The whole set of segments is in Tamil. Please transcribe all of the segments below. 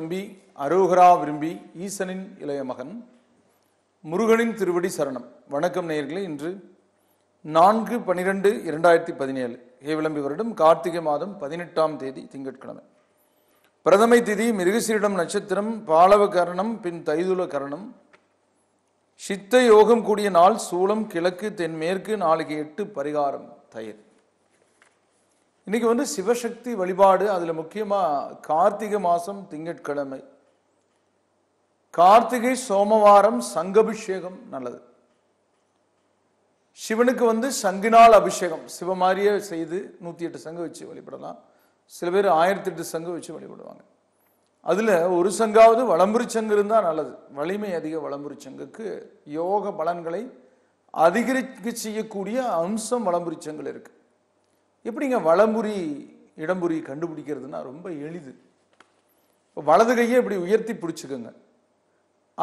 தம்பி அரோகரா விரும்பி ஈசனின் இளைய மகன் முருகனின் திருவடி சரணம் வணக்கம் நேயர்களே இன்று நான்கு பனிரெண்டு இரண்டாயிரத்தி பதினேழு விளம்பி வருடம் கார்த்திகை மாதம் பதினெட்டாம் தேதி திங்கட்கிழமை பிரதமை திதி மிருகசீரிடம் நட்சத்திரம் பாலவ கரணம் பின் தைதுல கரணம் சித்த யோகம் கூடிய நாள் சூளம் கிழக்கு தென்மேற்கு நாளைக்கு எட்டு பரிகாரம் தயிர் இன்றைக்கி வந்து சிவசக்தி வழிபாடு அதில் முக்கியமாக கார்த்திகை மாதம் திங்கட்கிழமை கார்த்திகை சோமவாரம் சங்கபிஷேகம் நல்லது சிவனுக்கு வந்து சங்கினால் அபிஷேகம் சிவ மாதிரியே செய்து நூற்றி எட்டு சங்கு வச்சு வழிபடலாம் சில பேர் ஆயிரத்தி எட்டு சங்கு வச்சு வழிபடுவாங்க அதில் ஒரு சங்காவது வளம்புரி சங்கு இருந்தால் நல்லது வலிமை அதிக வளம்புரி சங்குக்கு யோக பலன்களை அதிகரிக்க செய்யக்கூடிய அம்சம் வளம்புரி சங்கல் இருக்குது எப்படிங்க வளம்புரி இடம்புரி கண்டுபிடிக்கிறதுனா ரொம்ப எளிது வலது கையை இப்படி உயர்த்தி பிடிச்சிக்கோங்க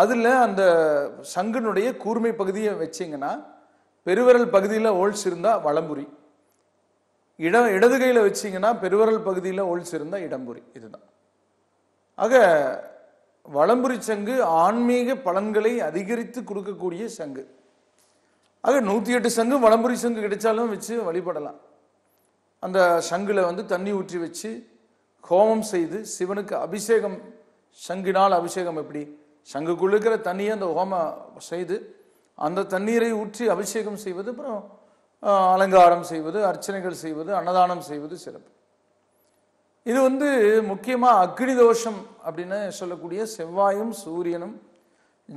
அதில் அந்த சங்கனுடைய கூர்மை பகுதியை வச்சிங்கன்னா பெருவரல் பகுதியில் ஓல்ஸ் இருந்தால் வளம்புரி இட இடது கையில் வச்சிங்கன்னா பெருவரல் பகுதியில் ஓல்ஸ் இருந்தால் இடம்புரி இதுதான் ஆக வளம்புரி சங்கு ஆன்மீக பலன்களை அதிகரித்து கொடுக்கக்கூடிய சங்கு ஆக நூற்றி எட்டு சங்கு வளம்புரி சங்கு கிடைச்சாலும் வச்சு வழிபடலாம் அந்த சங்கில் வந்து தண்ணி ஊற்றி வச்சு ஹோமம் செய்து சிவனுக்கு அபிஷேகம் சங்கினால் அபிஷேகம் எப்படி சங்குக்குள்ள இருக்கிற தண்ணியை அந்த ஹோம செய்து அந்த தண்ணீரை ஊற்றி அபிஷேகம் செய்வது அப்புறம் அலங்காரம் செய்வது அர்ச்சனைகள் செய்வது அன்னதானம் செய்வது சிறப்பு இது வந்து முக்கியமாக அக்னி தோஷம் அப்படின்னு சொல்லக்கூடிய செவ்வாயும் சூரியனும்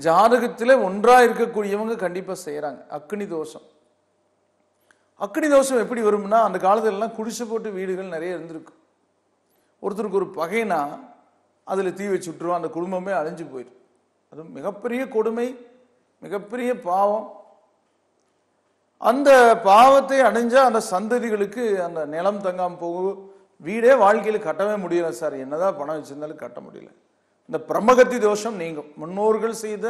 ஜாதகத்தில் ஒன்றாக இருக்கக்கூடியவங்க கண்டிப்பாக செய்கிறாங்க அக்னி தோஷம் அக்கடி தோஷம் எப்படி வரும்னா அந்த காலத்துலலாம் குடிசை போட்டு வீடுகள் நிறைய இருந்திருக்கு ஒருத்தருக்கு ஒரு பகைனா அதில் தீ வச்சு விட்டுருவோம் அந்த குடும்பமே அழிஞ்சு போயிடும் அது மிகப்பெரிய கொடுமை மிகப்பெரிய பாவம் அந்த பாவத்தை அணிஞ்சால் அந்த சந்ததிகளுக்கு அந்த நிலம் தங்காமல் போகும் வீடே வாழ்க்கையில் கட்டவே முடியல சார் என்னதான் பணம் வச்சுருந்தாலும் கட்ட முடியல இந்த பிரம்மகத்தி தோஷம் நீங்கும் முன்னோர்கள் செய்த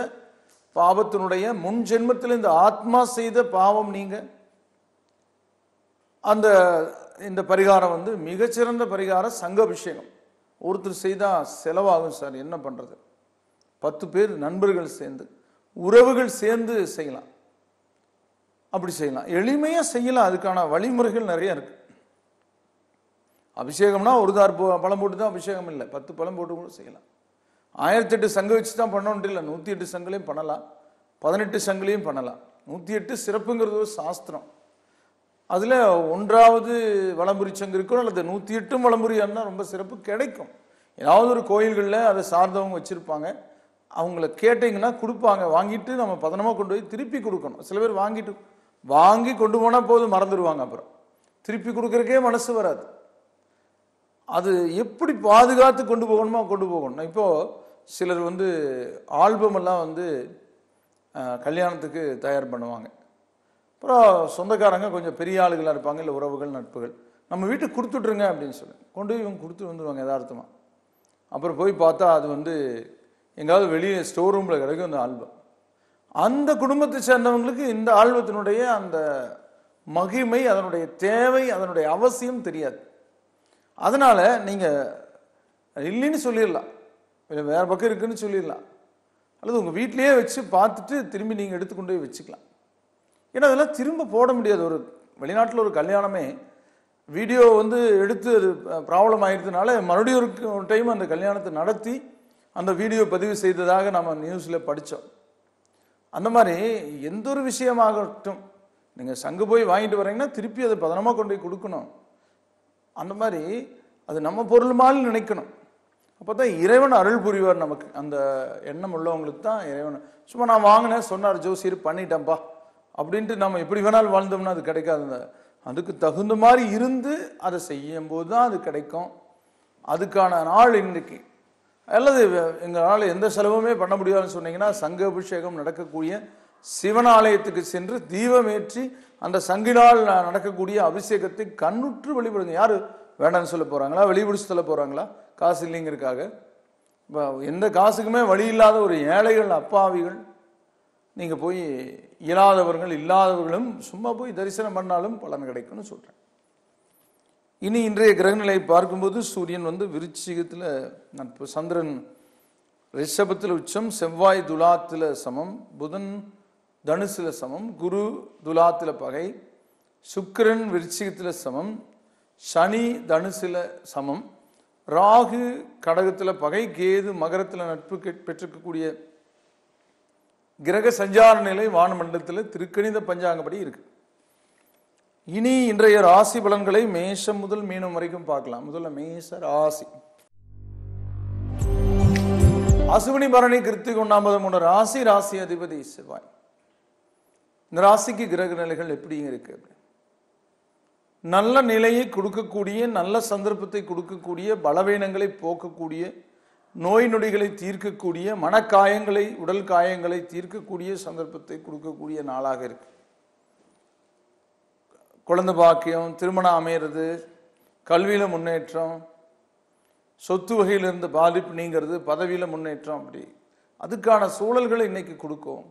பாவத்தினுடைய முன் ஜென்மத்தில் இந்த ஆத்மா செய்த பாவம் நீங்கள் அந்த இந்த பரிகாரம் வந்து மிகச்சிறந்த பரிகாரம் சங்க அபிஷேகம் ஒருத்தர் செய்தால் செலவாகும் சார் என்ன பண்ணுறது பத்து பேர் நண்பர்கள் சேர்ந்து உறவுகள் சேர்ந்து செய்யலாம் அப்படி செய்யலாம் எளிமையாக செய்யலாம் அதுக்கான வழிமுறைகள் நிறைய இருக்குது அபிஷேகம்னா ஒரு தார் பழம் போட்டு தான் அபிஷேகம் இல்லை பத்து பழம் போட்டு கூட செய்யலாம் ஆயிரத்தி எட்டு சங்கம் வச்சு தான் பண்ணணும் இல்லை நூற்றி எட்டு சங்கலையும் பண்ணலாம் பதினெட்டு சங்கலையும் பண்ணலாம் நூற்றி எட்டு சிறப்புங்கிறது ஒரு சாஸ்திரம் அதில் ஒன்றாவது வளம்புரி சங்கம் இருக்கணும் அல்லது நூற்றி எட்டும் வளம்புரி அண்ணா ரொம்ப சிறப்பு கிடைக்கும் ஏதாவது ஒரு கோயில்களில் அதை சார்ந்தவங்க வச்சுருப்பாங்க அவங்கள கேட்டிங்கன்னா கொடுப்பாங்க வாங்கிட்டு நம்ம பதனமாக கொண்டு போய் திருப்பி கொடுக்கணும் சில பேர் வாங்கிட்டு வாங்கி கொண்டு போனால் போதும் மறந்துடுவாங்க அப்புறம் திருப்பி கொடுக்குறக்கே மனசு வராது அது எப்படி பாதுகாத்து கொண்டு போகணுமோ கொண்டு போகணும் இப்போது சிலர் வந்து ஆல்பம் எல்லாம் வந்து கல்யாணத்துக்கு தயார் பண்ணுவாங்க அப்புறம் சொந்தக்காரங்க கொஞ்சம் பெரிய ஆளுகளாக இருப்பாங்க இல்லை உறவுகள் நட்புகள் நம்ம வீட்டுக்கு கொடுத்துட்ருங்க அப்படின்னு சொல்லி கொண்டு போய் இவங்க கொடுத்து வந்துடுவாங்க யதார்த்தமாக அப்புறம் போய் பார்த்தா அது வந்து எங்காவது வெளியே ஸ்டோர் ரூமில் கிடைக்கும் அந்த ஆல்பம் அந்த குடும்பத்தை சேர்ந்தவங்களுக்கு இந்த ஆல்பத்தினுடைய அந்த மகிமை அதனுடைய தேவை அதனுடைய அவசியம் தெரியாது அதனால் நீங்கள் இல்லைன்னு சொல்லிடலாம் இல்லை வேறு பக்கம் இருக்குதுன்னு சொல்லிடலாம் அல்லது உங்கள் வீட்லேயே வச்சு பார்த்துட்டு திரும்பி நீங்கள் எடுத்துக்கொண்டு போய் வச்சுக்கலாம் ஏன்னா அதெல்லாம் திரும்ப போட முடியாது ஒரு வெளிநாட்டில் ஒரு கல்யாணமே வீடியோ வந்து எடுத்து அது ப்ராப்ளம் ஆகிடுதுனால மறுபடியும் ஒரு டைம் அந்த கல்யாணத்தை நடத்தி அந்த வீடியோ பதிவு செய்ததாக நம்ம நியூஸில் படித்தோம் அந்த மாதிரி எந்த ஒரு விஷயமாகட்டும் நீங்கள் சங்கு போய் வாங்கிட்டு வரீங்கன்னா திருப்பி அதை பதனமாக கொண்டு போய் கொடுக்கணும் அந்த மாதிரி அது நம்ம பொருள் மாதிரி நினைக்கணும் அப்போ தான் இறைவன் அருள் புரிவார் நமக்கு அந்த எண்ணம் உள்ளவங்களுக்கு தான் இறைவன் சும்மா நான் வாங்கினேன் சொன்னார் ஜோசியர் பண்ணிட்டேன்ப்பா அப்படின்ட்டு நம்ம எப்படி வேணாலும் வாழ்ந்தோம்னா அது கிடைக்காது அதுக்கு தகுந்த மாதிரி இருந்து அதை செய்யும் போது தான் அது கிடைக்கும் அதுக்கான நாள் இன்னைக்கு அல்லது எங்களால் எந்த செலவுமே பண்ண முடியாதுன்னு சொன்னீங்கன்னா சங்க அபிஷேகம் நடக்கக்கூடிய சிவனாலயத்துக்கு சென்று தீபமேற்றி அந்த சங்கினால் நடக்கக்கூடிய அபிஷேகத்தை கண்ணுற்று வெளிப்படுங்க யாரு வேண்டாம்னு சொல்ல போகிறாங்களா வெளிப்பிடிச்சு சொல்ல போகிறாங்களா காசு இல்லைங்கிறதுக்காக இப்போ எந்த காசுக்குமே வழி இல்லாத ஒரு ஏழைகள் அப்பாவிகள் நீங்கள் போய் இயலாதவர்கள் இல்லாதவர்களும் சும்மா போய் தரிசனம் பண்ணாலும் பலன் கிடைக்கும்னு சொல்கிறேன் இனி இன்றைய கிரகநிலையை பார்க்கும்போது சூரியன் வந்து விருச்சிகத்தில் நட்பு சந்திரன் ரிஷபத்தில் உச்சம் செவ்வாய் துலாத்தில் சமம் புதன் தனுசில் சமம் குரு துலாத்தில் பகை சுக்கிரன் விருச்சிகத்தில் சமம் சனி தனுசில் சமம் ராகு கடகத்தில் பகை கேது மகரத்தில் நட்பு பெற்றிருக்கக்கூடிய கிரக சஞ்சார நிலை வானமண்டலத்தில் திருக்கணித பஞ்சாங்கப்படி இருக்கு இனி இன்றைய ராசி பலன்களை மேஷம் முதல் மீனம் வரைக்கும் பார்க்கலாம் முதல்ல மேஷ ராசி அசுவினி பரணி கிருத்திக் ஒன்றாம்பது மூணு ராசி ராசி அதிபதி செவ்வாய் இந்த ராசிக்கு கிரக நிலைகள் எப்படி இருக்கு நல்ல நிலையை கொடுக்கக்கூடிய நல்ல சந்தர்ப்பத்தை கொடுக்கக்கூடிய பலவீனங்களை போக்கக்கூடிய நோய் நொடிகளை தீர்க்கக்கூடிய மனக்காயங்களை உடல் காயங்களை தீர்க்கக்கூடிய சந்தர்ப்பத்தை கொடுக்கக்கூடிய நாளாக இருக்கு குழந்தை பாக்கியம் திருமணம் அமையிறது கல்வியில் முன்னேற்றம் சொத்து வகையிலிருந்து பாதிப்பு நீங்கிறது பதவியில் முன்னேற்றம் அப்படி அதுக்கான சூழல்களை இன்னைக்கு கொடுக்கும்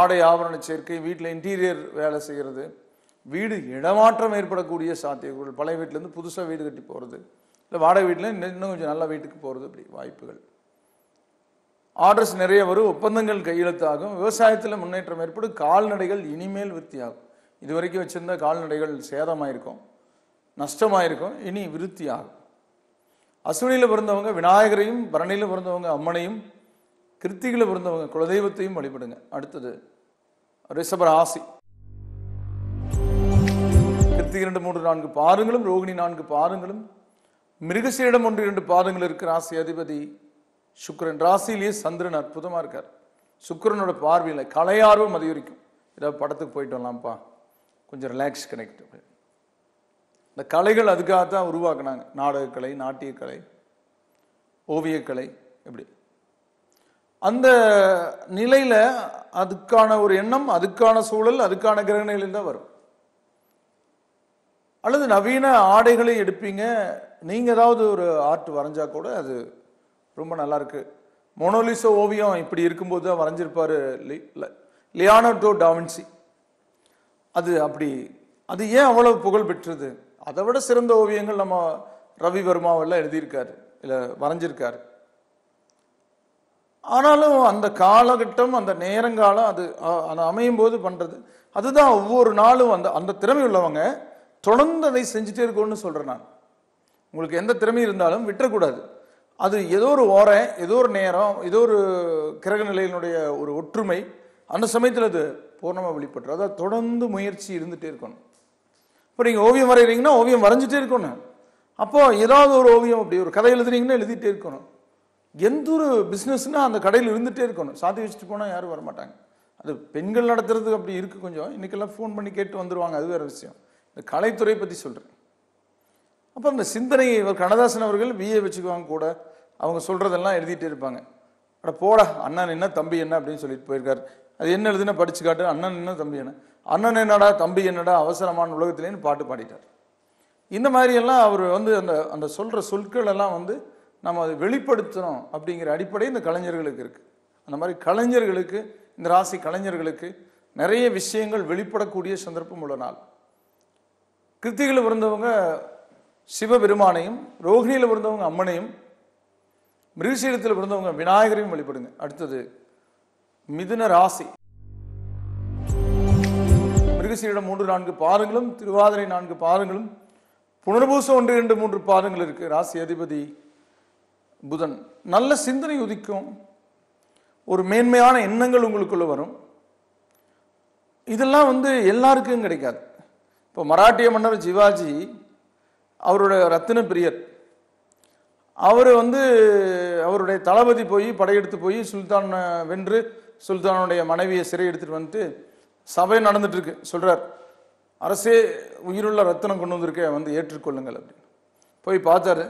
ஆடை ஆவரண சேர்க்கை வீட்டில் இன்டீரியர் வேலை செய்கிறது வீடு இடமாற்றம் ஏற்படக்கூடிய சாத்தியக்கூறு பழைய வீட்டிலேருந்து புதுசாக வீடு கட்டி போகிறது இல்லை வாடகை வீட்டில் இன்னும் கொஞ்சம் நல்ல வீட்டுக்கு போகிறது அப்படி வாய்ப்புகள் ஆர்டர்ஸ் நிறைய வரும் ஒப்பந்தங்கள் கையெழுத்தாகும் விவசாயத்தில் முன்னேற்றம் ஏற்படும் கால்நடைகள் இனிமேல் விருத்தியாகும் இது வரைக்கும் வச்சுருந்த கால்நடைகள் சேதமாயிருக்கும் நஷ்டமாயிருக்கும் இனி விருத்தி ஆகும் அஸ்வினியில் பிறந்தவங்க விநாயகரையும் பரணியில் பிறந்தவங்க அம்மனையும் கிருத்திகளில் பிறந்தவங்க குலதெய்வத்தையும் வழிபடுங்க அடுத்தது ரிஷப ராசி கிருத்திகை ரெண்டு மூன்று நான்கு பாருங்களும் ரோகிணி நான்கு பாருங்களும் மிருகசீடம் ஒன்று இரண்டு பாதங்கள் இருக்கிற ராசி அதிபதி சுக்கரன் ராசியிலேயே சந்திரன் அற்புதமாக இருக்கார் சுக்கரனோட பார்வையில் கலையார்வம் அதிகரிக்கும் ஏதாவது படத்துக்கு போயிட்டு வரலாம்ப்பா கொஞ்சம் ரிலாக்ஸ் கனெக்ட் இந்த கலைகள் அதுக்காக தான் உருவாக்குனாங்க நாடகக்கலை நாட்டியக்கலை ஓவியக்கலை இப்படி அந்த நிலையில் அதுக்கான ஒரு எண்ணம் அதுக்கான சூழல் அதுக்கான கிரகணிகளில் தான் வரும் அல்லது நவீன ஆடைகளை எடுப்பீங்க நீங்கள் ஏதாவது ஒரு ஆர்ட் வரைஞ்சா கூட அது ரொம்ப இருக்கு மொனோலிசோ ஓவியம் இப்படி இருக்கும்போது தான் வரைஞ்சிருப்பார் லியானோ டாவின்சி அது அப்படி அது ஏன் அவ்வளவு புகழ் பெற்றது அதை விட சிறந்த ஓவியங்கள் நம்ம ரவி வர்மாவெல்லாம் எழுதியிருக்காரு இல்லை வரைஞ்சிருக்காரு ஆனாலும் அந்த காலகட்டம் அந்த நேரங்காலம் அது அமையும் போது பண்ணுறது அதுதான் ஒவ்வொரு நாளும் அந்த அந்த திறமை உள்ளவங்க தொடர்ந்து அதை செஞ்சுட்டே இருக்கணும்னு சொல்கிறேன் நான் உங்களுக்கு எந்த திறமை இருந்தாலும் விட்டுறக்கூடாது அது ஏதோ ஒரு ஓரம் ஏதோ ஒரு நேரம் ஏதோ ஒரு கிரக நிலையினுடைய ஒரு ஒற்றுமை அந்த சமயத்தில் அது பூர்ணமாக வெளிப்பட்டு அதாவது தொடர்ந்து முயற்சி இருந்துகிட்டே இருக்கணும் இப்போ நீங்கள் ஓவியம் வரைகிறீங்கன்னா ஓவியம் வரைஞ்சிட்டே இருக்கணும் அப்போது ஏதாவது ஒரு ஓவியம் அப்படி ஒரு கதை எழுதுனீங்கன்னா எழுதிட்டே இருக்கணும் எந்த ஒரு பிஸ்னஸ்னால் அந்த கடையில் இருந்துகிட்டே இருக்கணும் சாத்தி வச்சுட்டு போனால் யாரும் வரமாட்டாங்க அது பெண்கள் நடத்துறதுக்கு அப்படி இருக்குது கொஞ்சம் இன்றைக்கெல்லாம் ஃபோன் பண்ணி கேட்டு வந்துடுவாங்க அது வேறு விஷயம் கலைத்துறை பற்றி சொல்கிறேன் அப்போ அந்த சிந்தனை இவர் கண்ணதாசன் அவர்கள் பிஏ வச்சுக்குவாங்க கூட அவங்க சொல்கிறதெல்லாம் எழுதிட்டு இருப்பாங்க அட போட அண்ணன் என்ன தம்பி என்ன அப்படின்னு சொல்லிட்டு போயிருக்காரு அது என்ன எழுதுன்னா படிச்சு காட்டு அண்ணன் என்ன தம்பி என்ன அண்ணன் என்னடா தம்பி என்னடா அவசரமான உலகத்திலேன்னு பாட்டு பாடிட்டார் இந்த மாதிரியெல்லாம் அவர் வந்து அந்த அந்த சொல்கிற சொற்கள் எல்லாம் வந்து நம்ம அதை வெளிப்படுத்தணும் அப்படிங்கிற அடிப்படை இந்த கலைஞர்களுக்கு இருக்குது அந்த மாதிரி கலைஞர்களுக்கு இந்த ராசி கலைஞர்களுக்கு நிறைய விஷயங்கள் வெளிப்படக்கூடிய சந்தர்ப்பம் உள்ள நாள் கிருத்திகளில் பிறந்தவங்க சிவபெருமானையும் ரோஹிணியில் பிறந்தவங்க அம்மனையும் மிருகசீலத்தில் பிறந்தவங்க விநாயகரையும் வழிபடுங்க அடுத்தது மிதுன ராசி மிருகசீலம் மூன்று நான்கு பாதங்களும் திருவாதிரை நான்கு பாதங்களும் புனர்பூசம் ஒன்று இரண்டு மூன்று பாதங்கள் இருக்குது ராசி அதிபதி புதன் நல்ல சிந்தனை உதிக்கும் ஒரு மேன்மையான எண்ணங்கள் உங்களுக்குள்ளே வரும் இதெல்லாம் வந்து எல்லாருக்கும் கிடைக்காது இப்போ மராட்டிய மன்னர் சிவாஜி அவருடைய ரத்தின பிரியர் அவர் வந்து அவருடைய தளபதி போய் படையெடுத்து போய் சுல்தான் வென்று சுல்தானுடைய மனைவியை சிறை எடுத்துகிட்டு வந்துட்டு சபை நடந்துட்டுருக்கு சொல்கிறார் அரசே உயிருள்ள ரத்தனம் கொண்டு வந்திருக்க வந்து ஏற்றுக்கொள்ளுங்கள் அப்படின்னு போய் பார்த்தாரு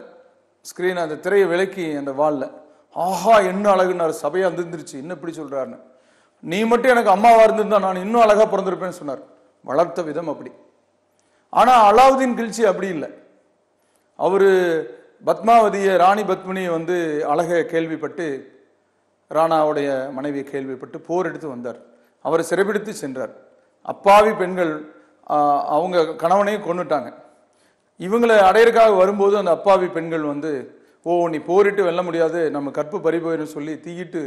ஸ்க்ரீன் அந்த திரையை விலக்கி அந்த வாலில் ஆஹா என்ன அழகுனார் சபையாக இருந்துருச்சு இன்னும் இப்படி சொல்கிறாருன்னு நீ மட்டும் எனக்கு அம்மாவாக இருந்திருந்தா நான் இன்னும் அழகாக பிறந்திருப்பேன்னு சொன்னார் வளர்த்த விதம் அப்படி ஆனால் அலாவுதீன் கிழ்ச்சி அப்படி இல்லை அவர் பத்மாவதியை ராணி பத்மினியை வந்து அழக கேள்விப்பட்டு ராணாவுடைய மனைவியை கேள்விப்பட்டு போர் எடுத்து வந்தார் அவரை சிறைபிடித்து சென்றார் அப்பாவி பெண்கள் அவங்க கணவனையும் கொண்டுட்டாங்க இவங்களை அடையிறக்காக வரும்போது அந்த அப்பாவி பெண்கள் வந்து ஓ நீ போரிட்டு வெல்ல முடியாது நம்ம கற்பு பறிபோயிரும் சொல்லி தீயிட்டு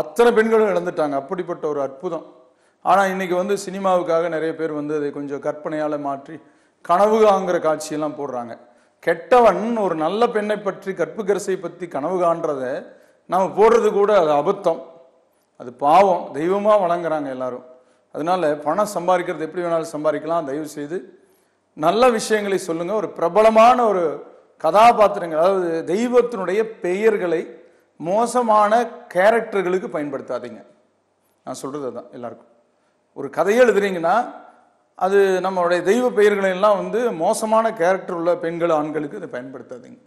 அத்தனை பெண்களும் இழந்துட்டாங்க அப்படிப்பட்ட ஒரு அற்புதம் ஆனால் இன்றைக்கி வந்து சினிமாவுக்காக நிறைய பேர் வந்து அதை கொஞ்சம் கற்பனையால் மாற்றி கனவு காங்கிற காட்சியெல்லாம் போடுறாங்க கெட்டவன் ஒரு நல்ல பெண்ணை பற்றி கற்புக்கரசை பற்றி கனவு காண்றத நாம் போடுறது கூட அது அபத்தம் அது பாவம் தெய்வமாக வழங்குறாங்க எல்லாரும் அதனால பணம் சம்பாதிக்கிறது எப்படி வேணாலும் சம்பாதிக்கலாம் தயவு செய்து நல்ல விஷயங்களை சொல்லுங்கள் ஒரு பிரபலமான ஒரு கதாபாத்திரங்கள் அதாவது தெய்வத்தினுடைய பெயர்களை மோசமான கேரக்டர்களுக்கு பயன்படுத்தாதீங்க நான் சொல்கிறது அதுதான் எல்லாருக்கும் ஒரு கதையை எழுதுறீங்கன்னா அது நம்மளுடைய தெய்வ பெயர்களெல்லாம் வந்து மோசமான கேரக்டர் உள்ள பெண்கள் ஆண்களுக்கு இதை பயன்படுத்தாதீங்க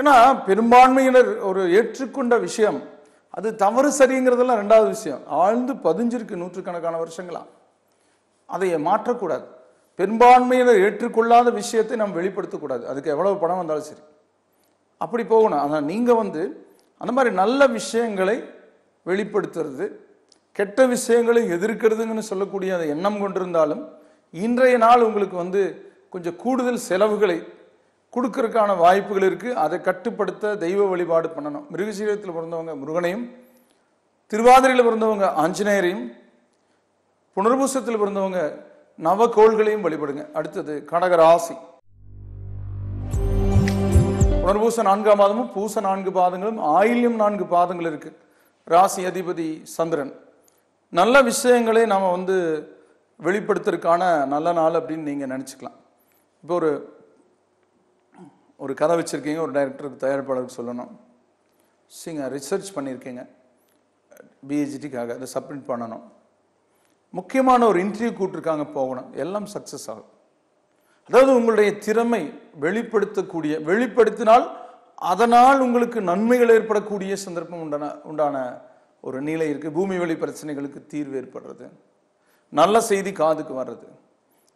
ஏன்னா பெரும்பான்மையினர் ஒரு ஏற்றுக்கொண்ட விஷயம் அது தவறு சரிங்கிறதெல்லாம் ரெண்டாவது விஷயம் ஆழ்ந்து பதிஞ்சிருக்கு நூற்றுக்கணக்கான வருஷங்களா அதை மாற்றக்கூடாது பெரும்பான்மையினர் ஏற்றுக்கொள்ளாத விஷயத்தை நம்ம வெளிப்படுத்தக்கூடாது அதுக்கு எவ்வளவு பணம் வந்தாலும் சரி அப்படி போகணும் ஆனால் நீங்கள் வந்து அந்த மாதிரி நல்ல விஷயங்களை வெளிப்படுத்துறது கெட்ட விஷயங்களை எதிர்க்கிறதுங்கன்னு சொல்லக்கூடிய அந்த எண்ணம் கொண்டிருந்தாலும் இன்றைய நாள் உங்களுக்கு வந்து கொஞ்சம் கூடுதல் செலவுகளை கொடுக்கறதுக்கான வாய்ப்புகள் இருக்குது அதை கட்டுப்படுத்த தெய்வ வழிபாடு பண்ணணும் மிருகசீரத்தில் பிறந்தவங்க முருகனையும் திருவாதிரையில் பிறந்தவங்க ஆஞ்சநேயரையும் புனர்பூசத்தில் பிறந்தவங்க நவகோள்களையும் வழிபடுங்க அடுத்தது கடகராசி புனர்பூச நான்காம் பாதமும் பூச நான்கு பாதங்களும் ஆயில்யம் நான்கு பாதங்கள் இருக்கு ராசி அதிபதி சந்திரன் நல்ல விஷயங்களே நாம் வந்து வெளிப்படுத்துறதுக்கான நல்ல நாள் அப்படின்னு நீங்கள் நினச்சிக்கலாம் இப்போ ஒரு ஒரு கதை வச்சுருக்கீங்க ஒரு டைரக்டருக்கு தயாரிப்பாளருக்கு சொல்லணும் சரிங்க ரிசர்ச் பண்ணியிருக்கீங்க பிஹெச்டிக்காக அதை சப்மிட் பண்ணணும் முக்கியமான ஒரு இன்டர்வியூ கூட்டிருக்காங்க போகணும் எல்லாம் சக்ஸஸ் ஆகும் அதாவது உங்களுடைய திறமை வெளிப்படுத்தக்கூடிய வெளிப்படுத்தினால் அதனால் உங்களுக்கு நன்மைகள் ஏற்படக்கூடிய சந்தர்ப்பம் உண்டான உண்டான ஒரு நிலை இருக்குது பூமி வழி பிரச்சனைகளுக்கு தீர்வு ஏற்படுறது நல்ல செய்தி காதுக்கு வர்றது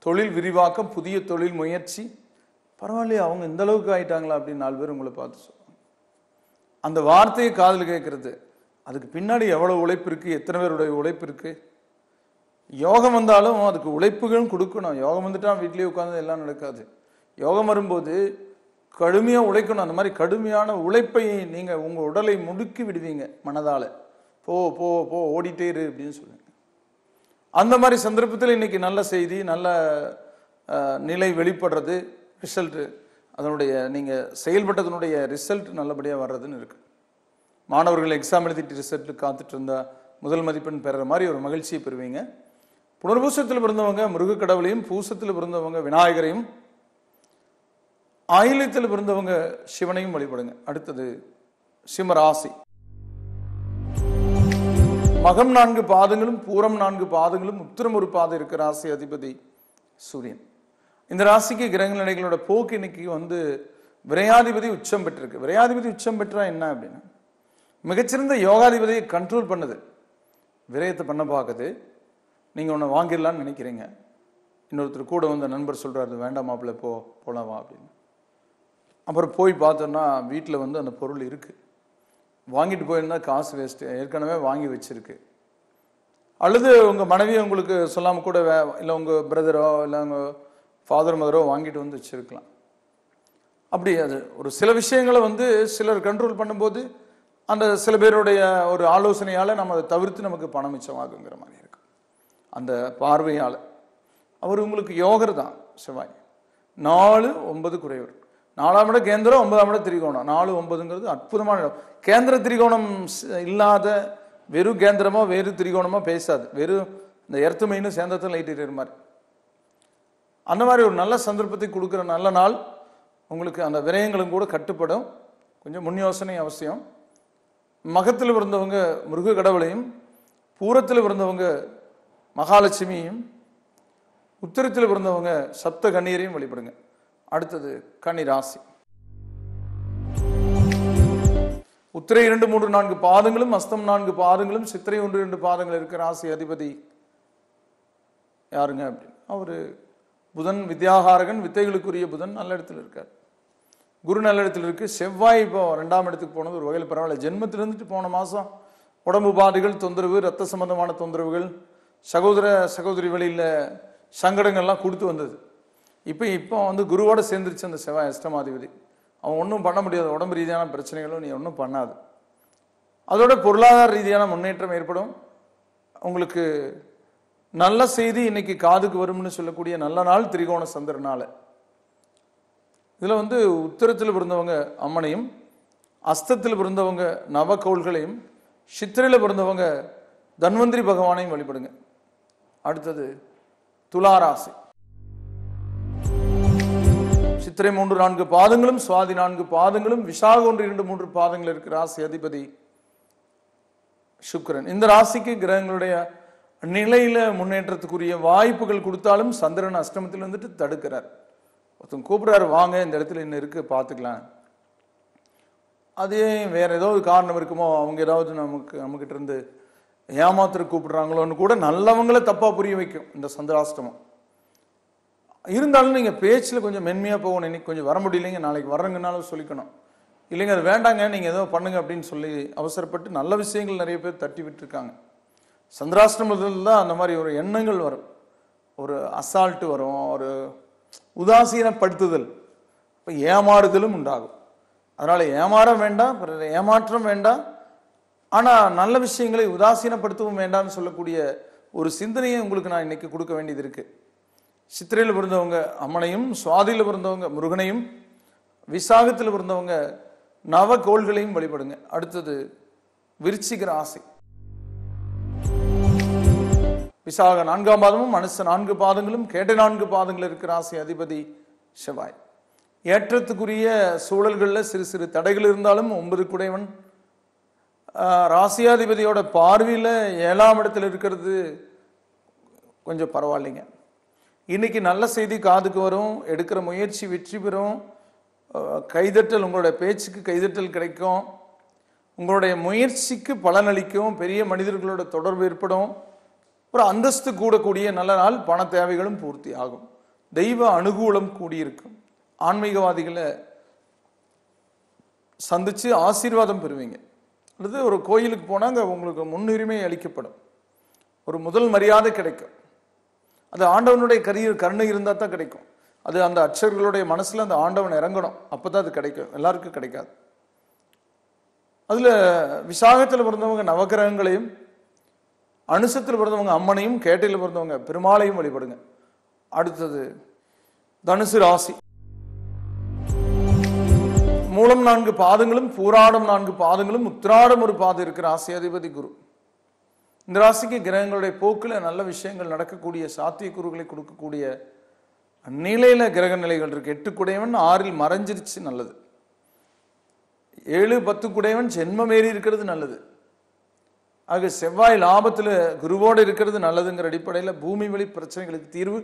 தொழில் விரிவாக்கம் புதிய தொழில் முயற்சி பரவாயில்லையே அவங்க இந்த அளவுக்கு ஆயிட்டாங்களா அப்படின்னு நாலு பேர் உங்களை பார்த்து சொல்லுவாங்க அந்த வார்த்தையை காதில் கேட்குறது அதுக்கு பின்னாடி எவ்வளோ உழைப்பு இருக்குது எத்தனை பேருடைய உழைப்பு இருக்குது யோகம் வந்தாலும் அதுக்கு உழைப்புகளும் கொடுக்கணும் யோகம் வந்துட்டா வீட்லேயே உட்காந்து எல்லாம் நடக்காது யோகம் வரும்போது கடுமையாக உழைக்கணும் அந்த மாதிரி கடுமையான உழைப்பை நீங்கள் உங்கள் உடலை முடுக்கி விடுவீங்க மனதால் போ போ போ ஓடிட்டே இரு அப்படின்னு சொல்லுங்க அந்த மாதிரி சந்தர்ப்பத்தில் இன்னைக்கு நல்ல செய்தி நல்ல நிலை வெளிப்படுறது ரிசல்ட்டு அதனுடைய நீங்கள் செயல்பட்டதனுடைய ரிசல்ட் நல்லபடியாக வர்றதுன்னு இருக்குது மாணவர்கள் எக்ஸாம் எழுதிட்டு ரிசல்ட்டு காத்துட்டு இருந்தால் முதல் மதிப்பெண் பெறுற மாதிரி ஒரு மகிழ்ச்சியை பெறுவீங்க புனர்பூசத்தில் பிறந்தவங்க கடவுளையும் பூசத்தில் பிறந்தவங்க விநாயகரையும் ஆயிலத்தில் பிறந்தவங்க சிவனையும் வழிபடுங்க அடுத்தது சிம்மராசி மகம் நான்கு பாதங்களும் பூரம் நான்கு பாதங்களும் உத்தரம் ஒரு பாதம் இருக்கிற ராசி அதிபதி சூரியன் இந்த ராசிக்கு கிரகங்கள் நிலைகளோட போக்கு இன்னைக்கு வந்து விரையாதிபதி உச்சம் பெற்றிருக்கு விரையாதிபதி உச்சம் பெற்றா என்ன அப்படின்னா மிகச்சிறந்த யோகாதிபதியை கண்ட்ரோல் பண்ணுது விரயத்தை பண்ண பார்க்குது நீங்கள் ஒன்று வாங்கிடலான்னு நினைக்கிறீங்க இன்னொருத்தர் கூட வந்து நண்பர் சொல்கிறாரு வேண்டாம் மாப்பிள்ளை போ போலாமா அப்படின்னு அப்புறம் போய் பார்த்தோன்னா வீட்டில் வந்து அந்த பொருள் இருக்குது வாங்கிட்டு போயிருந்தால் காசு வேஸ்ட்டு ஏற்கனவே வாங்கி வச்சுருக்கு அல்லது உங்கள் மனைவி உங்களுக்கு சொல்லாமல் கூட வே இல்லை உங்கள் பிரதரோ இல்லை உங்கள் ஃபாதர் மதரோ வாங்கிட்டு வந்து வச்சுருக்கலாம் அப்படி அது ஒரு சில விஷயங்களை வந்து சிலர் கண்ட்ரோல் பண்ணும்போது அந்த சில பேருடைய ஒரு ஆலோசனையால் நம்ம அதை தவிர்த்து நமக்கு பணம் மிச்சமாகுங்கிற மாதிரி இருக்கும் அந்த பார்வையால் அவர் உங்களுக்கு யோகர் தான் செவ்வாய் நாலு ஒன்பது குறைவர் நாலாம் இடம் கேந்திரம் ஒன்பதாம் இடம் திரிகோணம் நாலு ஒன்பதுங்கிறது அற்புதமான இடம் கேந்திர திரிகோணம் இல்லாத வெறும் கேந்திரமோ வேறு திரிகோணமோ பேசாது வெறும் இந்த எர்த்து மெயினும் சேர்ந்தத்தில் லைட்டிட்டு மாதிரி அந்த மாதிரி ஒரு நல்ல சந்தர்ப்பத்தை கொடுக்குற நல்ல நாள் உங்களுக்கு அந்த விரயங்களும் கூட கட்டுப்படும் கொஞ்சம் முன் யோசனை அவசியம் மகத்தில் பிறந்தவங்க முருக கடவுளையும் பூரத்தில் பிறந்தவங்க மகாலட்சுமியும் உத்திரத்தில் பிறந்தவங்க சப்த கண்ணீரையும் வழிபடுங்க அடுத்தது கன்னிராசி உத்திரை இரண்டு மூன்று நான்கு பாதங்களும் அஸ்தம் நான்கு பாதங்களும் சித்திரை ஒன்று இரண்டு பாதங்கள் இருக்கிற ராசி அதிபதி யாருங்க அப்படின்னு அவர் புதன் வித்யாகாரகன் வித்தைகளுக்குரிய புதன் நல்ல இடத்துல இருக்கார் குரு நல்ல இடத்துல இருக்கு செவ்வாய் இப்போ ரெண்டாம் இடத்துக்கு போனது ஒரு வகையில் பரவாயில்ல ஜென்மத்திலிருந்துட்டு போன மாதம் உடம்பு பாதைகள் தொந்தரவு ரத்த சம்பந்தமான தொந்தரவுகள் சகோதர சகோதரி வழியில் சங்கடங்கள்லாம் கொடுத்து வந்தது இப்போ இப்போ வந்து குருவோட சேர்ந்துருச்சு அந்த செவ்வாய் அஷ்டமாதிபதி அவன் ஒன்றும் பண்ண முடியாது உடம்பு ரீதியான பிரச்சனைகளும் நீ ஒன்றும் பண்ணாது அதோட பொருளாதார ரீதியான முன்னேற்றம் ஏற்படும் உங்களுக்கு நல்ல செய்தி இன்னைக்கு காதுக்கு வரும்னு சொல்லக்கூடிய நல்ல நாள் திரிகோண சந்திரனால இதில் வந்து உத்தரத்தில் பிறந்தவங்க அம்மனையும் அஸ்தத்தில் பிறந்தவங்க நவக்கோள்களையும் சித்திரையில் பிறந்தவங்க தன்வந்திரி பகவானையும் வழிபடுங்க அடுத்தது துளாராசி சித்திரை மூன்று நான்கு பாதங்களும் சுவாதி நான்கு பாதங்களும் விசாக ஒன்று இரண்டு மூன்று பாதங்கள் இருக்கிற ராசி அதிபதி சுக்கரன் இந்த ராசிக்கு கிரகங்களுடைய நிலையில முன்னேற்றத்துக்குரிய வாய்ப்புகள் கொடுத்தாலும் சந்திரன் அஷ்டமத்தில் வந்துட்டு தடுக்கிறார் ஒருத்தன் கூப்பிடுறாரு வாங்க இந்த இடத்துல என்ன இருக்கு பார்த்துக்கலாம் அதே வேற ஏதோ ஒரு காரணம் இருக்குமோ அவங்க ஏதாவது நமக்கு நம்மக்கிட்ட இருந்து ஏமாத்திர கூப்பிடுறாங்களோன்னு கூட நல்லவங்களை தப்பாக புரிய வைக்கும் இந்த சந்திராஷ்டமம் இருந்தாலும் நீங்கள் பேச்சில் கொஞ்சம் மென்மையாக போகணும் இன்னைக்கு கொஞ்சம் வர முடியலைங்க நாளைக்கு வரங்கனாலும் சொல்லிக்கணும் இல்லைங்க அது வேண்டாங்க நீங்கள் ஏதோ பண்ணுங்க அப்படின்னு சொல்லி அவசரப்பட்டு நல்ல விஷயங்கள் நிறைய பேர் தட்டி விட்டுருக்காங்க சந்திராஷ்டிரமத்தில் தான் அந்த மாதிரி ஒரு எண்ணங்கள் வரும் ஒரு அசால்ட்டு வரும் ஒரு உதாசீனப்படுத்துதல் இப்போ ஏமாறுதலும் உண்டாகும் அதனால் ஏமாற வேண்டாம் பிறர் ஏமாற்றம் வேண்டாம் ஆனால் நல்ல விஷயங்களை உதாசீனப்படுத்தவும் வேண்டாம்னு சொல்லக்கூடிய ஒரு சிந்தனையை உங்களுக்கு நான் இன்னைக்கு கொடுக்க வேண்டியது இருக்குது சித்திரையில் பிறந்தவங்க அம்மனையும் சுவாதியில் பிறந்தவங்க முருகனையும் விசாகத்தில் பிறந்தவங்க நவகோள்களையும் வழிபடுங்க அடுத்தது விருச்சிகர ஆசை விசாக நான்காம் பாதமும் மனுஷ நான்கு பாதங்களும் கேட்ட நான்கு பாதங்கள் இருக்கிற ஆசை அதிபதி செவ்வாய் ஏற்றத்துக்குரிய சூழல்களில் சிறு சிறு தடைகள் இருந்தாலும் ஒன்பது குடைவன் ராசியாதிபதியோட பார்வையில் ஏழாம் இடத்தில் இருக்கிறது கொஞ்சம் பரவாயில்லைங்க இன்றைக்கி நல்ல செய்தி காதுக்கு வரும் எடுக்கிற முயற்சி வெற்றி பெறும் கைதட்டல் உங்களுடைய பேச்சுக்கு கைதட்டல் கிடைக்கும் உங்களுடைய முயற்சிக்கு பலனளிக்கும் பெரிய மனிதர்களோட தொடர்பு ஏற்படும் ஒரு அந்தஸ்து கூடக்கூடிய நல்ல நாள் பண தேவைகளும் பூர்த்தி ஆகும் தெய்வ அனுகூலம் கூடியிருக்கும் ஆன்மீகவாதிகளை சந்தித்து ஆசீர்வாதம் பெறுவீங்க அல்லது ஒரு கோயிலுக்கு போனால் அங்கே உங்களுக்கு முன்னுரிமை அளிக்கப்படும் ஒரு முதல் மரியாதை கிடைக்கும் அது ஆண்டவனுடைய கரிய கருணை இருந்தால் தான் கிடைக்கும் அது அந்த அச்சர்களுடைய மனசில் அந்த ஆண்டவன் இறங்கணும் அப்போ தான் அது கிடைக்கும் எல்லாருக்கும் கிடைக்காது அதில் விசாகத்தில் பிறந்தவங்க நவகிரகங்களையும் அனுசத்தில் பிறந்தவங்க அம்மனையும் கேட்டையில் பிறந்தவங்க பெருமாளையும் வழிபடுங்க அடுத்தது தனுசு ராசி மூலம் நான்கு பாதங்களும் பூராடம் நான்கு பாதங்களும் உத்திராடம் ஒரு பாதம் இருக்கிற அதிபதி குரு இந்த ராசிக்கு கிரகங்களுடைய போக்கில் நல்ல விஷயங்கள் நடக்கக்கூடிய சாத்தியக்கூறுகளை கொடுக்கக்கூடிய நிலையில் கிரக நிலைகள் இருக்குது எட்டு குடையவன் ஆறில் மறைஞ்சிருச்சு நல்லது ஏழு பத்து குடையவன் ஏறி இருக்கிறது நல்லது ஆக செவ்வாய் லாபத்தில் குருவோடு இருக்கிறது நல்லதுங்கிற அடிப்படையில் பூமி வழி பிரச்சனைகளுக்கு தீர்வு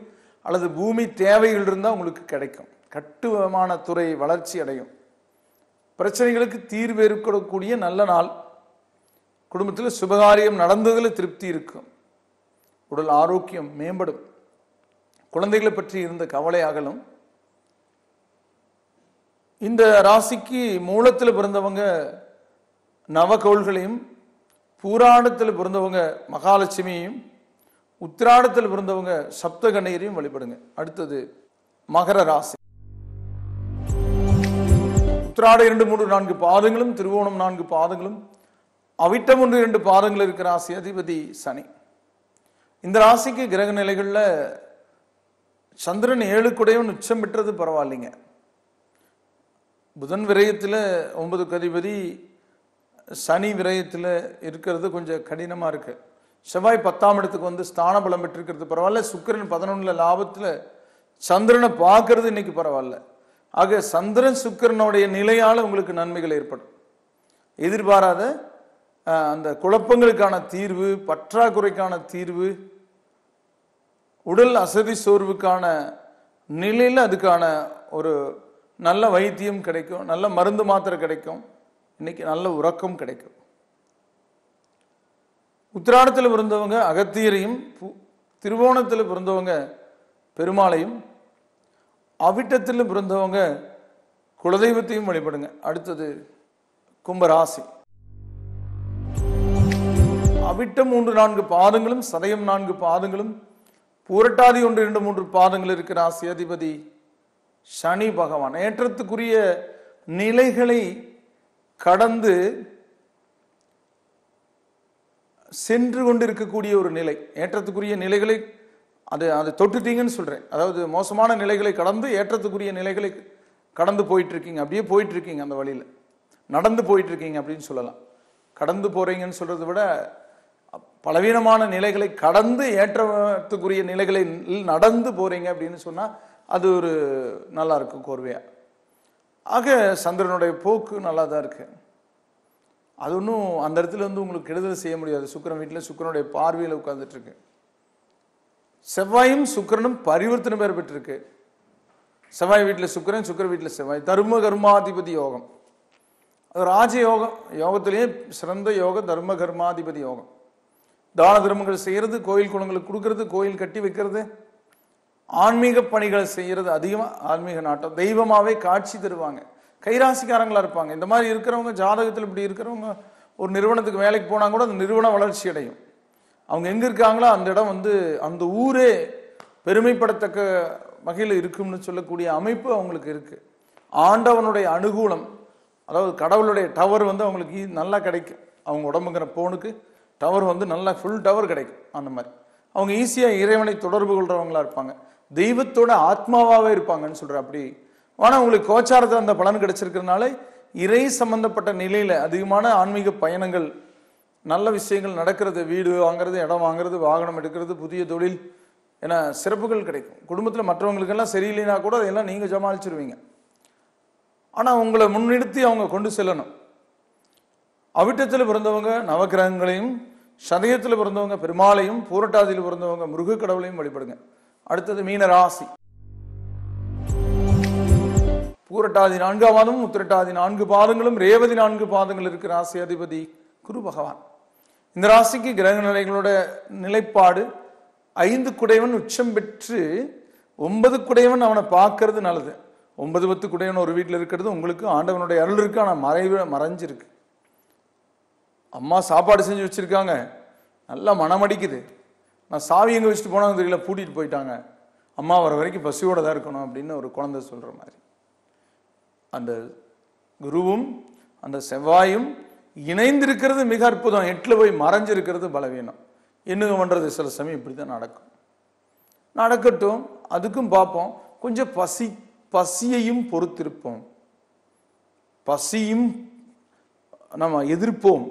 அல்லது பூமி தேவைகள் இருந்தால் உங்களுக்கு கிடைக்கும் கட்டுவமான துறை வளர்ச்சி அடையும் பிரச்சனைகளுக்கு தீர்வு ஏற்படக்கூடிய நல்ல நாள் குடும்பத்தில் சுபகாரியம் நடந்ததில் திருப்தி இருக்கும் உடல் ஆரோக்கியம் மேம்படும் குழந்தைகளை பற்றி இருந்த கவலை அகலும் இந்த ராசிக்கு மூலத்தில் பிறந்தவங்க நவகோள்களையும் பூராணத்தில் பிறந்தவங்க மகாலட்சுமியையும் உத்திராடத்தில் பிறந்தவங்க சப்தகண்ணீரையும் வழிபடுங்க அடுத்தது மகர ராசி உத்திராட இரண்டு மூன்று நான்கு பாதங்களும் திருவோணம் நான்கு பாதங்களும் அவிட்டம் ஒன்று இரண்டு பாதங்கள் இருக்கிற ராசி அதிபதி சனி இந்த ராசிக்கு கிரக நிலைகளில் சந்திரன் ஏழு குடையவன் உச்சம் பெற்றது பரவாயில்லைங்க புதன் விரயத்தில் ஒன்பது கதிபதி சனி விரயத்தில் இருக்கிறது கொஞ்சம் கடினமாக இருக்குது செவ்வாய் பத்தாம் இடத்துக்கு வந்து ஸ்தான பலம் பெற்றிருக்கிறது பரவாயில்ல சுக்கரன் பதினொன்றில் லாபத்தில் சந்திரனை பார்க்கறது இன்னைக்கு பரவாயில்ல ஆக சந்திரன் சுக்கரனுடைய நிலையால் உங்களுக்கு நன்மைகள் ஏற்படும் எதிர்பாராத அந்த குழப்பங்களுக்கான தீர்வு பற்றாக்குறைக்கான தீர்வு உடல் அசதி சோர்வுக்கான நிலையில் அதுக்கான ஒரு நல்ல வைத்தியம் கிடைக்கும் நல்ல மருந்து மாத்திரை கிடைக்கும் இன்னைக்கு நல்ல உறக்கம் கிடைக்கும் உத்திராடத்தில் பிறந்தவங்க அகத்தியரையும் திருவோணத்தில் பிறந்தவங்க பெருமாளையும் அவிட்டத்தில் பிறந்தவங்க குலதெய்வத்தையும் வழிபடுங்க அடுத்தது கும்பராசி அவிட்ட மூன்று நான்கு பாதங்களும் சதயம் நான்கு பாதங்களும் பூரட்டாதி ஒன்று இரண்டு மூன்று பாதங்கள் இருக்கிற ஆசியாதிபதி சனி பகவான் ஏற்றத்துக்குரிய நிலைகளை கடந்து சென்று கொண்டிருக்கக்கூடிய ஒரு நிலை ஏற்றத்துக்குரிய நிலைகளை அது அது தொட்டுட்டீங்கன்னு சொல்கிறேன் அதாவது மோசமான நிலைகளை கடந்து ஏற்றத்துக்குரிய நிலைகளை கடந்து போயிட்டுருக்கீங்க அப்படியே போயிட்டுருக்கீங்க அந்த வழியில் நடந்து போயிட்டுருக்கீங்க அப்படின்னு சொல்லலாம் கடந்து போகிறீங்கன்னு சொல்றதை விட பலவீனமான நிலைகளை கடந்து ஏற்றத்துக்குரிய நிலைகளை நடந்து போகிறீங்க அப்படின்னு சொன்னால் அது ஒரு நல்லா இருக்கும் கோர்வையாக ஆக சந்திரனுடைய போக்கு நல்லா தான் இருக்குது அது ஒன்றும் அந்த இடத்துல வந்து உங்களுக்கு கெடுதல் செய்ய முடியாது சுக்கரன் வீட்டில் சுக்கரனுடைய பார்வையில் இருக்கு செவ்வாயும் சுக்கரனும் பரிவர்த்தனை பேர் பெற்றிருக்கு செவ்வாய் வீட்டில் சுக்கரன் சுக்கர வீட்டில் செவ்வாய் தர்ம கர்மாதிபதி யோகம் அது ராஜயோகம் யோகத்திலேயே சிறந்த யோகம் தர்ம கர்மாதிபதி யோகம் தான தர்மங்கள் செய்கிறது கோயில் குளங்களுக்கு கொடுக்கறது கோயில் கட்டி வைக்கிறது ஆன்மீக பணிகளை செய்கிறது அதிகமாக ஆன்மீக நாட்டம் தெய்வமாகவே காட்சி தருவாங்க கைராசிக்காரங்களாக இருப்பாங்க இந்த மாதிரி இருக்கிறவங்க ஜாதகத்தில் இப்படி இருக்கிறவங்க ஒரு நிறுவனத்துக்கு வேலைக்கு போனால் கூட அந்த நிறுவனம் வளர்ச்சி அடையும் அவங்க எங்கே இருக்காங்களோ அந்த இடம் வந்து அந்த ஊரே பெருமைப்படத்தக்க வகையில் இருக்கும்னு சொல்லக்கூடிய அமைப்பு அவங்களுக்கு இருக்குது ஆண்டவனுடைய அனுகூலம் அதாவது கடவுளுடைய டவர் வந்து அவங்களுக்கு நல்லா கிடைக்கும் அவங்க உடம்புங்கிற போனுக்கு டவர் வந்து நல்லா ஃபுல் டவர் கிடைக்கும் அந்த மாதிரி அவங்க ஈஸியாக இறைவனை தொடர்பு கொள்கிறவங்களா இருப்பாங்க தெய்வத்தோட ஆத்மாவாகவே இருப்பாங்கன்னு சொல்கிற அப்படி ஆனால் உங்களுக்கு கோச்சாரத்தில் அந்த பலன் கிடைச்சிருக்கிறதுனால இறை சம்பந்தப்பட்ட நிலையில் அதிகமான ஆன்மீக பயணங்கள் நல்ல விஷயங்கள் நடக்கிறது வீடு வாங்குறது இடம் வாங்குறது வாகனம் எடுக்கிறது புதிய தொழில் ஏன்னா சிறப்புகள் கிடைக்கும் குடும்பத்தில் மற்றவங்களுக்கெல்லாம் சரியில்லைன்னா கூட அதையெல்லாம் நீங்கள் சமாளிச்சிருவீங்க ஆனால் உங்களை முன்னிறுத்தி அவங்க கொண்டு செல்லணும் அவிட்டத்தில் பிறந்தவங்க நவக்கிரகங்களையும் சதயத்தில் பிறந்தவங்க பெருமாளையும் பூரட்டாதியில் பிறந்தவங்க முருக கடவுளையும் வழிபடுங்க அடுத்தது மீன ராசி பூரட்டாதி நான்காம் மாதம் உத்திரட்டாதி நான்கு பாதங்களும் ரேவதி நான்கு பாதங்கள் இருக்கிற ராசி அதிபதி குரு பகவான் இந்த ராசிக்கு கிரக நிலைகளோட நிலைப்பாடு ஐந்து குடைவன் உச்சம் பெற்று ஒன்பது குடைவன் அவனை பார்க்கறது நல்லது ஒன்பது பத்து குடைவன் ஒரு வீட்டில் இருக்கிறது உங்களுக்கு ஆண்டவனுடைய அருள் இருக்கு ஆனால் மறைவு மறைஞ்சிருக்கு அம்மா சாப்பாடு செஞ்சு வச்சுருக்காங்க நல்லா மனமடிக்குது நான் சாவி எங்கே வச்சுட்டு போனாங்க தெரியல பூட்டிகிட்டு போயிட்டாங்க அம்மா வர வரைக்கும் பசியோடு தான் இருக்கணும் அப்படின்னு ஒரு குழந்தை சொல்கிற மாதிரி அந்த குருவும் அந்த செவ்வாயும் இணைந்திருக்கிறது மிக அற்புதம் எட்டில் போய் மறைஞ்சிருக்கிறது பலவீனம் என்னங்க பண்ணுறது சில சமயம் இப்படி தான் நடக்கும் நடக்கட்டும் அதுக்கும் பார்ப்போம் கொஞ்சம் பசி பசியையும் பொறுத்திருப்போம் பசியும் நம்ம எதிர்ப்போம்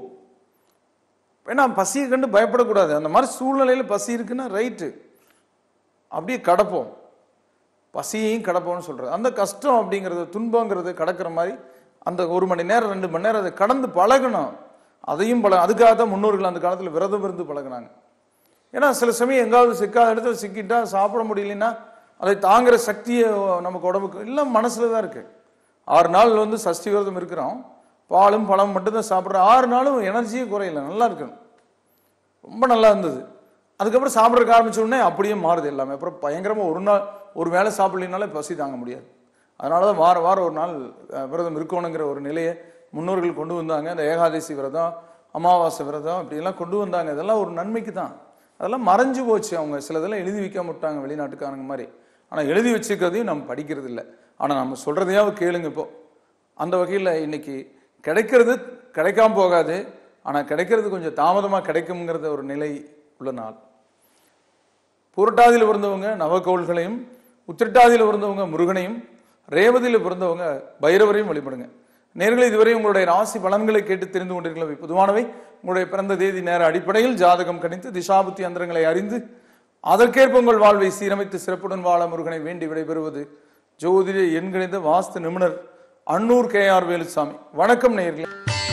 ஏன்னா பசியை கண்டு பயப்படக்கூடாது அந்த மாதிரி சூழ்நிலையில் பசி இருக்குன்னா ரைட்டு அப்படியே கடப்போம் பசியையும் கடப்போம்னு சொல்கிறது அந்த கஷ்டம் அப்படிங்கிறது துன்பங்கிறது கடக்கிற மாதிரி அந்த ஒரு மணி நேரம் ரெண்டு மணி நேரம் அதை கடந்து பழகணும் அதையும் பழ அதுக்காக தான் முன்னோர்கள் அந்த காலத்தில் விரதம் இருந்து பழகினாங்க ஏன்னா சில சமயம் எங்காவது சிக்காத இடத்துல சிக்கிட்டா சாப்பிட முடியலன்னா அதை தாங்குகிற சக்தியை நமக்கு உடம்புக்கு எல்லாம் மனசில் தான் இருக்குது ஆறு நாள் வந்து சஷ்டி விரதம் இருக்கிறோம் பாலும் பழம் மட்டும்தான் சாப்பிட்ற ஆறு நாளும் எனர்ஜியும் குறையில நல்லா இருக்கணும் ரொம்ப நல்லா இருந்தது அதுக்கப்புறம் சாப்பிட்றதுக்கு ஆரம்பிச்சோடனே அப்படியே மாறுது எல்லாமே அப்புறம் பயங்கரமாக ஒரு நாள் ஒரு வேளை சாப்பிட்லினாலே பசி தாங்க முடியாது அதனால தான் வார வாரம் ஒரு நாள் விரதம் இருக்கணுங்கிற ஒரு நிலையை முன்னோர்கள் கொண்டு வந்தாங்க அந்த ஏகாதசி விரதம் அமாவாசை விரதம் இப்படிலாம் கொண்டு வந்தாங்க இதெல்லாம் ஒரு நன்மைக்கு தான் அதெல்லாம் மறைஞ்சு போச்சு அவங்க சிலதெல்லாம் எழுதி வைக்க மாட்டாங்க வெளிநாட்டுக்காரங்க மாதிரி ஆனால் எழுதி வச்சுக்கிறதையும் நம்ம படிக்கிறது இல்லை ஆனால் நம்ம சொல்கிறதையாவது கேளுங்க இப்போ அந்த வகையில் இன்றைக்கி கிடைக்கிறது கிடைக்காம போகாது ஆனால் கிடைக்கிறது கொஞ்சம் தாமதமாக கிடைக்குங்கிறத ஒரு நிலை உள்ள நாள் புரட்டாதியில் பிறந்தவங்க நவகோள்களையும் உத்திரட்டாதியில் பிறந்தவங்க முருகனையும் ரேவதியில் பிறந்தவங்க பைரவரையும் வழிபடுங்க நேர்களை இதுவரை உங்களுடைய ராசி பலன்களை கேட்டு தெரிந்து கொண்டிருக்கிறவை பொதுவானவை உங்களுடைய பிறந்த தேதி நேர அடிப்படையில் ஜாதகம் கணித்து திசாபுத்தி அந்தரங்களை அறிந்து அதற்கேற்ப உங்கள் வாழ்வை சீரமைத்து சிறப்புடன் வாழ முருகனை வேண்டி விடைபெறுவது ஜோதிட எண்கிணைந்த வாஸ்து நிபுணர் அன்னூர் கே ஆர் வேலுசாமி வணக்கம் நேயர்களே